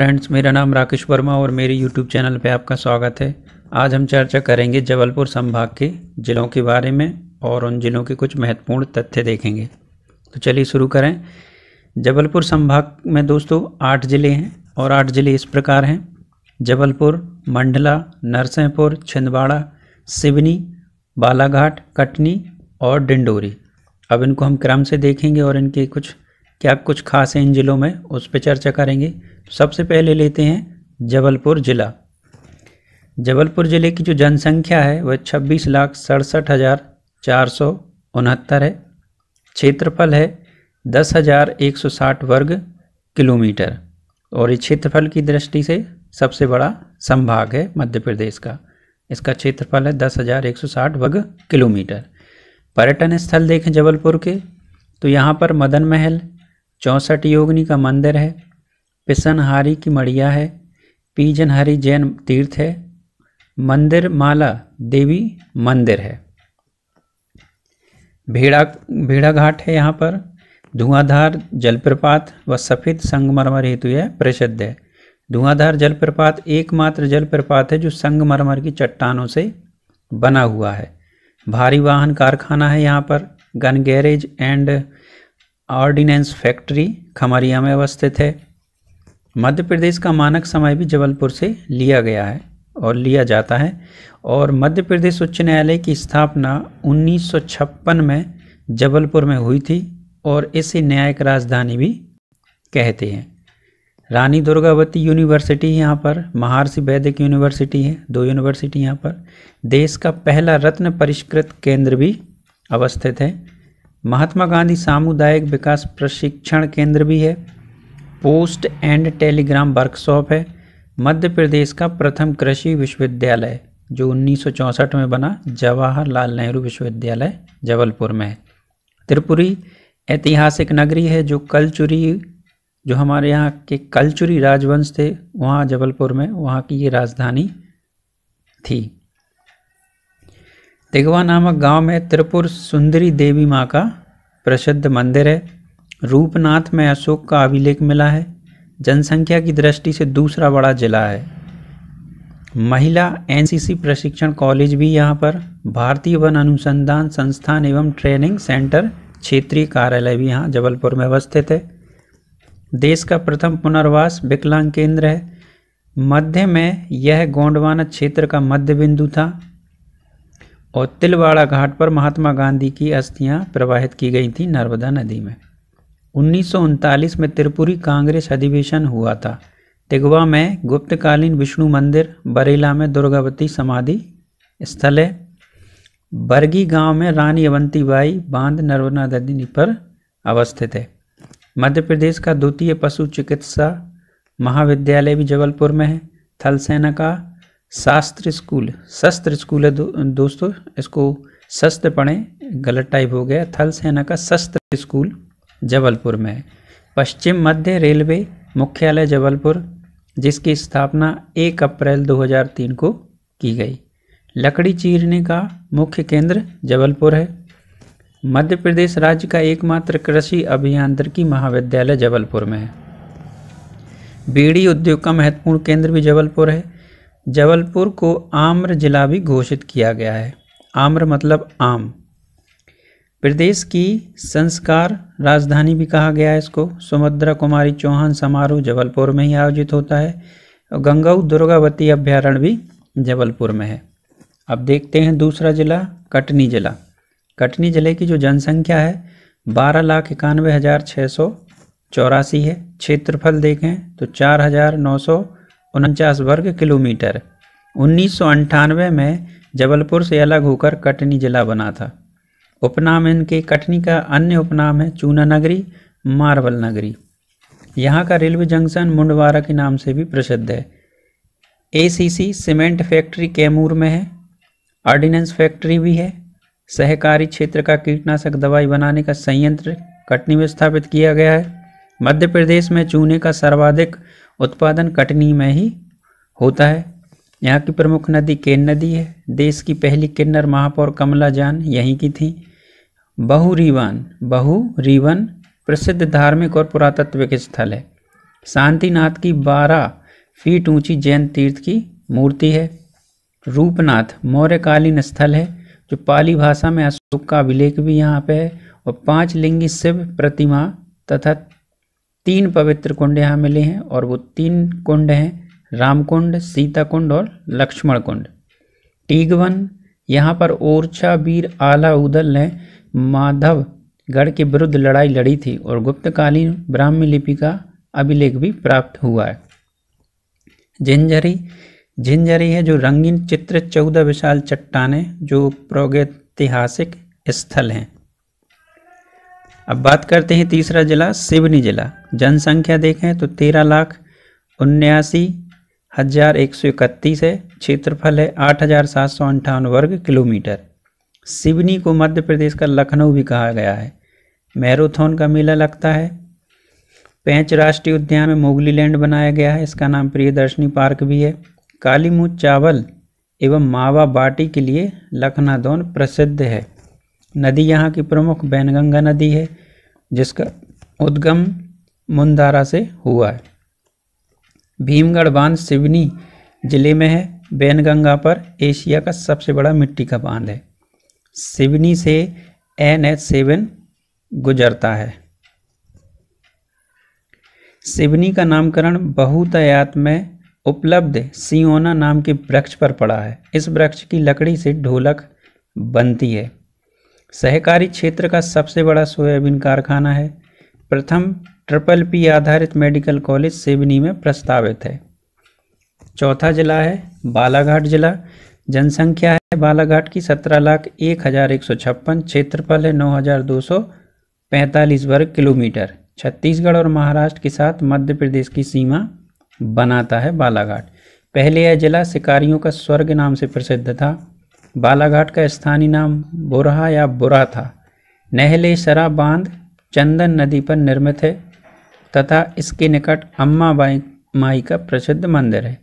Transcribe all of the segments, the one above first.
friends मेरा नाम राकेश वर्मा और मेरे यूट्यूब चैनल पे आपका स्वागत है आज हम चर्चा करेंगे जबलपुर संभाग के ज़िलों के बारे में और उन ज़िलों के कुछ महत्वपूर्ण तथ्य देखेंगे तो चलिए शुरू करें जबलपुर संभाग में दोस्तों आठ ज़िले हैं और आठ ज़िले इस प्रकार हैं जबलपुर मंडला नरसिंहपुर छिंदवाड़ा सिवनी बालाघाट कटनी और डिंडोरी अब इनको हम क्रम से देखेंगे और इनके कुछ क्या आप कुछ खास इन ज़िलों में उस पर चर्चा करेंगे सबसे पहले लेते हैं जबलपुर ज़िला जबलपुर ज़िले की जो जनसंख्या है वह छब्बीस लाख सड़सठ हज़ार चार सौ उनहत्तर है क्षेत्रफल है दस हज़ार एक सौ साठ वर्ग किलोमीटर और ये क्षेत्रफल की दृष्टि से सबसे बड़ा संभाग है मध्य प्रदेश का इसका क्षेत्रफल है दस हज़ार एक सौ साठ वर्ग किलोमीटर पर्यटन स्थल देखें जबलपुर के तो यहाँ पर मदन महल चौंसठ योगनी का मंदिर है पिसनहारी की मड़िया है पीजनहारी जैन तीर्थ है मंदिर माला देवी मंदिर है भेड़ा भेड़ा घाट है यहाँ पर धुआंधार जलप्रपात व सफ़ेद संगमरमर हेतु यह प्रसिद्ध है धुआंधार जलप्रपात एकमात्र जलप्रपात है जो संगमरमर की चट्टानों से बना हुआ है भारी वाहन कारखाना है यहाँ पर gun garage and ordnance factory Khamaria में अवस्थित है मध्य प्रदेश का मानक समय भी जबलपुर से लिया गया है और लिया जाता है और मध्य प्रदेश उच्च न्यायालय की स्थापना 1956 में जबलपुर में हुई थी और इसे न्यायिक राजधानी भी कहते हैं रानी दुर्गावती यूनिवर्सिटी यहाँ पर महर्षि वैदिक यूनिवर्सिटी है दो यूनिवर्सिटी यहाँ पर देश का पहला रत्न परिष्कृत केंद्र भी अवस्थित है महात्मा गांधी सामुदायिक विकास प्रशिक्षण केंद्र भी है पोस्ट एंड टेलीग्राम वर्कशॉप है मध्य प्रदेश का प्रथम कृषि विश्वविद्यालय जो 1964 में बना जवाहरलाल नेहरू विश्वविद्यालय जबलपुर में है त्रिपुरी ऐतिहासिक नगरी है जो कलचुरी जो हमारे यहाँ के कलचुरी राजवंश थे वहाँ जबलपुर में वहाँ की ये राजधानी थी तिगवा नामक गांव में त्रिपुर सुंदरी देवी माँ का प्रसिद्ध मंदिर है रूपनाथ में अशोक का अभिलेख मिला है जनसंख्या की दृष्टि से दूसरा बड़ा जिला है महिला एनसीसी प्रशिक्षण कॉलेज भी यहाँ पर भारतीय वन अनुसंधान संस्थान एवं ट्रेनिंग सेंटर क्षेत्रीय कार्यालय भी यहाँ जबलपुर में अवस्थित है देश का प्रथम पुनर्वास विकलांग केंद्र है मध्य में यह गोंडवाना क्षेत्र का मध्य बिंदु था और तिलवाड़ा घाट पर महात्मा गांधी की अस्थियां प्रवाहित की गई थी नर्मदा नदी में उन्नीस में त्रिपुरी कांग्रेस अधिवेशन हुआ था तिगवा में गुप्तकालीन विष्णु मंदिर बरेला में दुर्गावती समाधि स्थल है बरगी गांव में रानी अवंतीबाई बांध नर्मदा नदी पर अवस्थित है मध्य प्रदेश का द्वितीय पशु चिकित्सा महाविद्यालय भी जबलपुर में है थल सेना का शास्त्र स्कूल शस्त्र स्कूल है दो, दोस्तों इसको शस्त्र पढ़ें गलत टाइप हो गया थल सेना का शस्त्र स्कूल जबलपुर में है पश्चिम मध्य रेलवे मुख्यालय जबलपुर जिसकी स्थापना 1 अप्रैल 2003 को की गई लकड़ी चीरने का मुख्य केंद्र जबलपुर है मध्य प्रदेश राज्य का एकमात्र कृषि अभियांत्रिकी महाविद्यालय जबलपुर में है बीड़ी उद्योग का महत्वपूर्ण केंद्र भी जबलपुर है जबलपुर को आम्र जिला भी घोषित किया गया है आम्र मतलब आम प्रदेश की संस्कार राजधानी भी कहा गया है इसको सुमद्रा कुमारी चौहान समारोह जबलपुर में ही आयोजित होता है और गंगाऊ दुर्गावती अभ्यारण्य भी जबलपुर में है अब देखते हैं दूसरा जिला कटनी जिला कटनी जिले की जो जनसंख्या है बारह लाख इक्यानवे हज़ार छः सौ चौरासी है क्षेत्रफल देखें तो चार हज़ार नौ सौ उनचास वर्ग किलोमीटर उन्नीस में जबलपुर से अलग होकर कटनी जिला बना था उपनाम इनके कटनी का अन्य उपनाम है चूना नगरी मार्बल नगरी यहाँ का रेलवे जंक्शन मुंडवारा के नाम से भी प्रसिद्ध है एसीसी सीमेंट फैक्ट्री कैमूर में है ऑर्डिनेंस फैक्ट्री भी है सहकारी क्षेत्र का कीटनाशक दवाई बनाने का संयंत्र कटनी में स्थापित किया गया है मध्य प्रदेश में चूने का सर्वाधिक उत्पादन कटनी में ही होता है यहाँ की प्रमुख नदी केन नदी है देश की पहली किन्नर महापौर कमला जान यहीं की थी बहुरीवन रीवन प्रसिद्ध धार्मिक और पुरातत्विक स्थल है शांतिनाथ की बारह फीट ऊंची जैन तीर्थ की मूर्ति है रूपनाथ मौर्यकालीन स्थल है जो पाली भाषा में अशोक का अभिलेख भी यहाँ पे है और पांच लिंगी शिव प्रतिमा तथा तीन पवित्र कुंड यहाँ मिले हैं और वो तीन कुंड हैं रामकुंड सीता कुंड और लक्ष्मण कुंड टीगवन यहाँ पर ओरछा वीर आला उदल ने माधव गढ़ के विरुद्ध लड़ाई लड़ी थी और गुप्तकालीन ब्राह्मी लिपि का अभिलेख भी प्राप्त हुआ है झिंझरी झिंझरी है जो रंगीन चित्र चौदह विशाल चट्टाने जो प्रौगैतिहासिक स्थल हैं अब बात करते हैं तीसरा जिला सिवनी जिला जनसंख्या देखें तो तेरह लाख उन्यासी हजार एक सौ इकतीस है क्षेत्रफल है आठ हजार सात सौ अंठावन वर्ग किलोमीटर सिवनी को मध्य प्रदेश का लखनऊ भी कहा गया है मैराथन का मेला लगता है पैंच राष्ट्रीय उद्यान में मोगली लैंड बनाया गया है इसका नाम प्रियदर्शनी पार्क भी है कालीमू चावल एवं मावा बाटी के लिए लखनादौन प्रसिद्ध है नदी यहाँ की प्रमुख बैनगंगा नदी है जिसका उद्गम मुंदारा से हुआ है भीमगढ़ बांध सिवनी जिले में है बैनगंगा पर एशिया का सबसे बड़ा मिट्टी का बांध है सिवनी से एन एच सेवन गुजरता है सिवनी का नामकरण बहुतायात में उपलब्ध सियोना नाम के वृक्ष पर पड़ा है इस वृक्ष की लकड़ी से ढोलक बनती है सहकारी क्षेत्र का सबसे बड़ा सोयाबीन कारखाना है प्रथम ट्रिपल पी आधारित मेडिकल कॉलेज सिवनी में प्रस्तावित है चौथा जिला है बालाघाट जिला जनसंख्या है बालाघाट की सत्रह लाख एक हज़ार एक सौ छप्पन क्षेत्रफल है नौ हज़ार दो सौ पैंतालीस वर्ग किलोमीटर छत्तीसगढ़ और महाराष्ट्र के साथ मध्य प्रदेश की सीमा बनाता है बालाघाट पहले यह जिला शिकारियों का स्वर्ग नाम से प्रसिद्ध था बालाघाट का स्थानीय नाम बुरहा या बुरा था नहले सरा बांध चंदन नदी पर निर्मित है तथा इसके निकट अम्मा बाई माई का प्रसिद्ध मंदिर है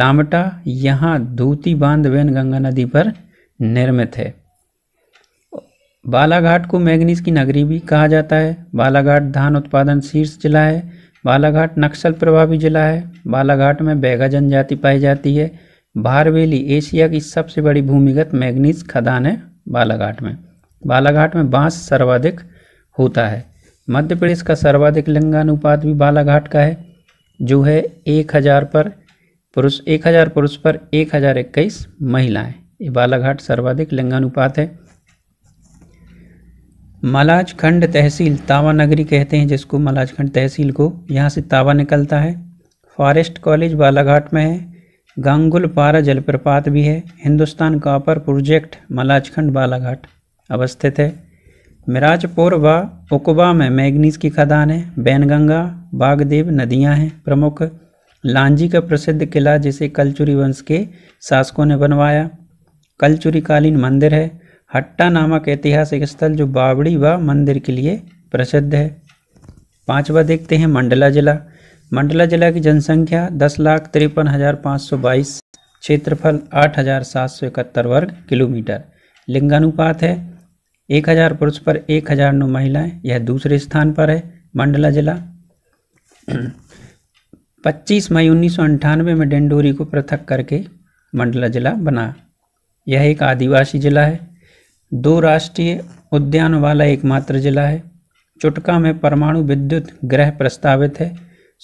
लामटा यहाँ धूती बांध वेन गंगा नदी पर निर्मित है बालाघाट को मैग्नीज की नगरी भी कहा जाता है बालाघाट धान उत्पादन शीर्ष जिला है बालाघाट नक्सल प्रभावी जिला है बालाघाट में बैगा जनजाति पाई जाती है बारवेली एशिया की सबसे बड़ी भूमिगत मैग्नीज खदान है बालाघाट में बालाघाट में बांस सर्वाधिक होता है मध्य प्रदेश का सर्वाधिक लिंगानुपात भी बालाघाट का है जो है एक हज़ार पर पुरुष एक हज़ार पुरुष पर एक हज़ार इक्कीस महिलाएँ ये बालाघाट सर्वाधिक लिंगानुपात है मलाज खंड तहसील तावा नगरी कहते हैं जिसको मलाजखंड तहसील को यहाँ से तावा निकलता है फॉरेस्ट कॉलेज बालाघाट में है गांगुल पारा जलप्रपात भी है हिंदुस्तान कॉपर प्रोजेक्ट मलाजखंड बालाघाट अवस्थित है मिराजपुर व उकबा में मैग्नीज की खदान है बैनगंगा बागदेव नदियां हैं प्रमुख लांजी का प्रसिद्ध किला जिसे कलचुरी वंश के शासकों ने बनवाया कलचुरी कालीन मंदिर है हट्टा नामक ऐतिहासिक स्थल जो बावड़ी व मंदिर के लिए प्रसिद्ध है पांचवा देखते हैं मंडला जिला मंडला जिला की जनसंख्या दस लाख तिरपन हज़ार पाँच सौ बाईस क्षेत्रफल आठ हज़ार सात सौ इकहत्तर वर्ग किलोमीटर लिंगानुपात है एक हज़ार पुरुष पर एक हज़ार नौ महिलाएं यह दूसरे स्थान पर है मंडला जिला 25 मई उन्नीस में डेंडोरी को पृथक करके मंडला जिला बना यह एक आदिवासी जिला है दो राष्ट्रीय उद्यान वाला एकमात्र जिला है चुटका में परमाणु विद्युत ग्रह प्रस्तावित है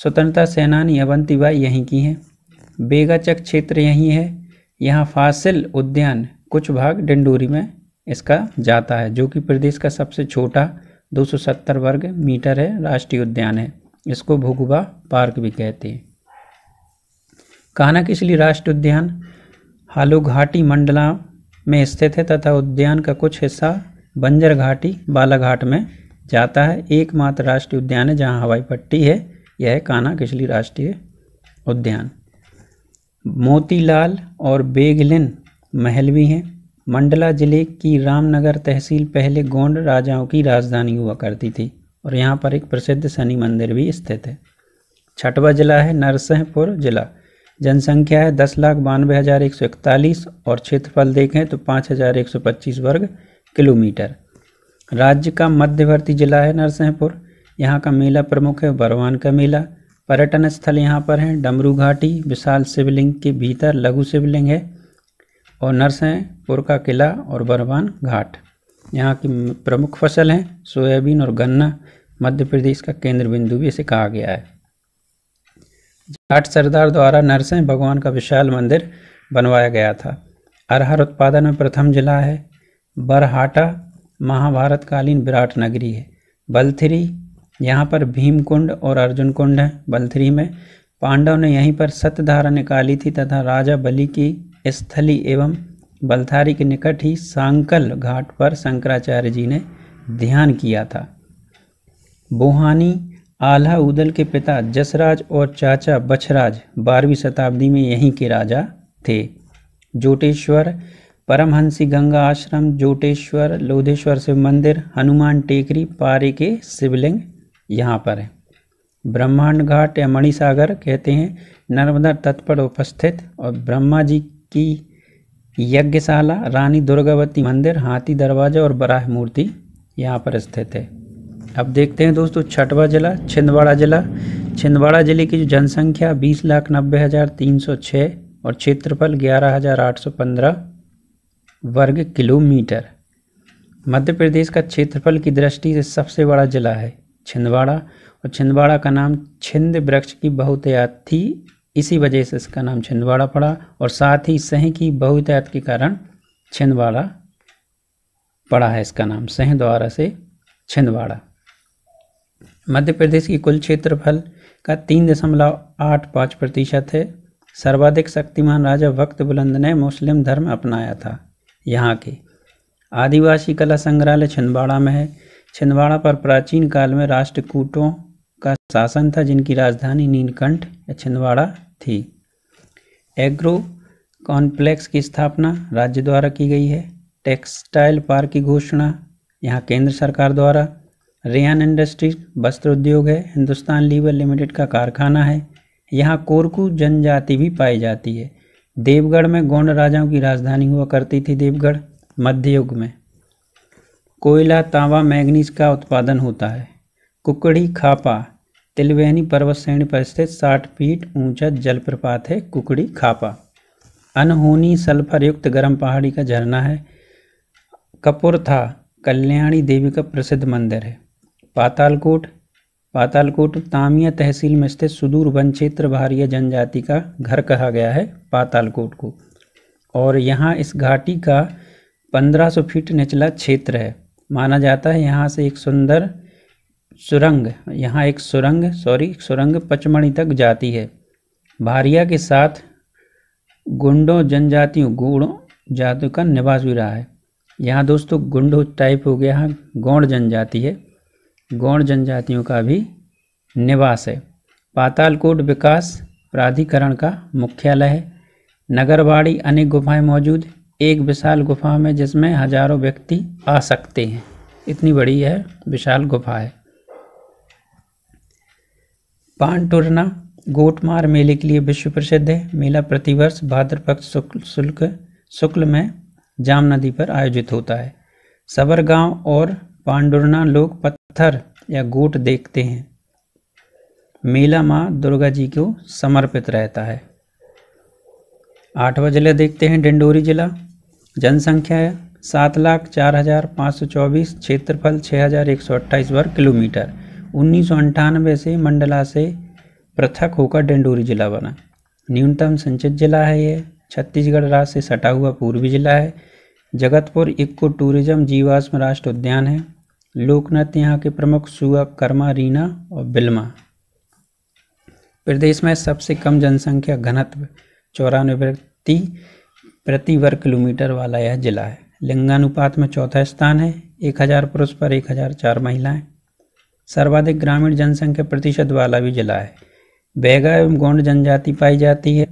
स्वतंत्रता सेनानी अवंती बाई यहीं की हैं बेगाचक क्षेत्र यहीं है यहाँ फासिल उद्यान कुछ भाग डिंडोरी में इसका जाता है जो कि प्रदेश का सबसे छोटा 270 वर्ग मीटर है राष्ट्रीय उद्यान है इसको भुगुबा पार्क भी कहते हैं कानक इसलिए राष्ट्रीय उद्यान हालू घाटी मंडला में स्थित है तथा उद्यान का कुछ हिस्सा बंजर घाटी बालाघाट में जाता है एकमात्र राष्ट्रीय उद्यान है जहाँ हवाई पट्टी है यह कान्हा किचली राष्ट्रीय उद्यान मोतीलाल और बेगलिन महल भी हैं मंडला ज़िले की रामनगर तहसील पहले गोंड राजाओं की राजधानी हुआ करती थी और यहाँ पर एक प्रसिद्ध शनि मंदिर भी स्थित है छठवा जिला है नरसिंहपुर जिला जनसंख्या है दस लाख बानवे हज़ार एक सौ इकतालीस और क्षेत्रफल देखें तो पाँच हज़ार एक सौ पच्चीस वर्ग किलोमीटर राज्य का मध्यवर्ती जिला है नरसिंहपुर यहाँ का मेला प्रमुख है बरवान का मेला पर्यटन स्थल यहाँ पर हैं डमरू घाटी विशाल शिवलिंग के भीतर लघु शिवलिंग है और नरसिंहपुर का किला और बरवान घाट यहाँ की प्रमुख फसल हैं सोयाबीन और गन्ना मध्य प्रदेश का केंद्र बिंदु भी इसे कहा गया है जाट सरदार द्वारा नरसिंह भगवान का विशाल मंदिर बनवाया गया था अरहर उत्पादन में प्रथम जिला है बरहाटा महाभारत कालीन विराट नगरी है बलथिरी यहाँ पर भीम कुंड और अर्जुन कुंड है बलथरी में पांडव ने यहीं पर सतधारा निकाली थी तथा राजा बलि की स्थली एवं बलथारी के निकट ही सांकल घाट पर शंकराचार्य जी ने ध्यान किया था बोहानी आल्हा उदल के पिता जसराज और चाचा बछराज बारहवीं शताब्दी में यहीं के राजा थे जोटेश्वर परमहंसी गंगा आश्रम जोटेश्वर लोधेश्वर शिव मंदिर हनुमान टेकरी पारे के शिवलिंग यहाँ पर है ब्रह्मांड घाट या मणिसागर कहते हैं नर्मदा तट पर उपस्थित और ब्रह्मा जी की यज्ञशाला रानी दुर्गावती मंदिर हाथी दरवाजा और बराह मूर्ति यहाँ पर स्थित है अब देखते हैं दोस्तों छठवा जिला छिंदवाड़ा जिला छिंदवाड़ा जिले की जो जनसंख्या बीस लाख नब्बे हज़ार तीन सौ छः और क्षेत्रफल ग्यारह हज़ार आठ सौ पंद्रह वर्ग किलोमीटर मध्य प्रदेश का क्षेत्रफल की दृष्टि से सबसे बड़ा जिला है छिंदवाड़ा और छिंदवाड़ा का नाम छिंद वृक्ष की बहुतायात थी इसी वजह से इसका नाम छिंदवाड़ा पड़ा और साथ ही सह की बहुतायात के कारण छिंदवाड़ा पड़ा है इसका नाम सह द्वारा से छिंदवाड़ा मध्य प्रदेश की कुल क्षेत्रफल का तीन दशमलव आठ पाँच प्रतिशत है सर्वाधिक शक्तिमान राजा वक्त बुलंद ने मुस्लिम धर्म अपनाया था यहाँ के आदिवासी कला संग्रहालय छिंदवाड़ा में है छिंदवाड़ा पर प्राचीन काल में राष्ट्रकूटों का शासन था जिनकी राजधानी नीलकंठ या छिंदवाड़ा थी एग्रो कॉम्प्लेक्स की स्थापना राज्य द्वारा की गई है टेक्सटाइल पार्क की घोषणा यहाँ केंद्र सरकार द्वारा रेयान इंडस्ट्री वस्त्र उद्योग है हिंदुस्तान लीवर लिमिटेड का कारखाना है यहाँ कोरकू जनजाति भी पाई जाती है देवगढ़ में गोंड राजाओं की राजधानी हुआ करती थी देवगढ़ मध्ययुग में कोयला तांबा मैंगनीज का उत्पादन होता है कुकड़ी खापा तिलवेनी पर्वत श्रेणी पर स्थित साठ फीट ऊंचा जलप्रपात है कुकड़ी खापा अनहोनी सल्फर युक्त गर्म पहाड़ी का झरना है कपुरथा कल्याणी देवी का प्रसिद्ध मंदिर है पातालकोट पातालकोट तामिया तहसील में स्थित सुदूर वन क्षेत्र भारिया जनजाति का घर कहा गया है पातालकोट को और यहाँ इस घाटी का 1500 फीट निचला क्षेत्र है माना जाता है यहाँ से एक सुंदर सुरंग यहाँ एक सुरंग सॉरी सुरंग पचमढ़ी तक जाती है भारिया के साथ गुंडों जनजातियों गुड़ों जातियों का निवास भी रहा है यहाँ दोस्तों गुंडो टाइप हो गया है गौड़ जनजाति है गौण जनजातियों का भी निवास है पातालकोट विकास प्राधिकरण का मुख्यालय है नगरवाड़ी अनेक गुफाएं मौजूद एक विशाल गुफा में जिसमें हजारों व्यक्ति आ सकते हैं इतनी बड़ी यह विशाल गुफा है पान टूरना गोटमार मेले के लिए विश्व प्रसिद्ध है मेला प्रतिवर्ष भाद्र पक्ष शुक्ल शुल्क शुक्ल में जाम नदी पर आयोजित होता है सबर गांव और पांडुरना लोग पत्थर या गोट देखते हैं मेला माँ दुर्गा जी को समर्पित रहता है आठवां जिला देखते हैं डिंडोरी जिला जनसंख्या है सात लाख चार हज़ार पाँच सौ चौबीस क्षेत्रफल छः हज़ार एक सौ अट्ठाईस वर्ग किलोमीटर उन्नीस सौ अंठानवे से मंडला से पृथक होकर डेंडोरी जिला बना न्यूनतम संचित जिला है ये छत्तीसगढ़ राज्य से सटा हुआ पूर्वी जिला है जगतपुर इको टूरिज्म जीवाश्म राष्ट्र उद्यान है लोकनृत्य यहाँ के प्रमुख सुअ कर्मा रीना और बिल्मा प्रदेश में सबसे कम जनसंख्या घनत्व चौरानवे व्यक्ति प्रति वर्ग किलोमीटर वाला यह जिला है लिंगानुपात में चौथा स्थान है एक हज़ार पुरुष पर एक हज़ार चार महिलाएँ सर्वाधिक ग्रामीण जनसंख्या प्रतिशत वाला भी जिला है बैगा एवं गोंड जनजाति पाई जाती है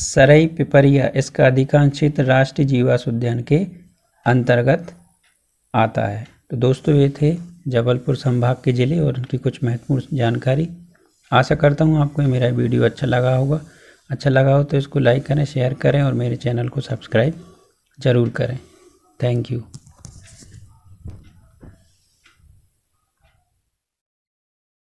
सरई पिपरिया इसका अधिकांश क्षेत्र राष्ट्रीय जीवास उद्यान के अंतर्गत आता है तो दोस्तों ये थे जबलपुर संभाग के ज़िले और उनकी कुछ महत्वपूर्ण जानकारी आशा करता हूँ आपको मेरा वीडियो अच्छा लगा होगा अच्छा लगा हो तो इसको लाइक करें शेयर करें और मेरे चैनल को सब्सक्राइब ज़रूर करें थैंक यू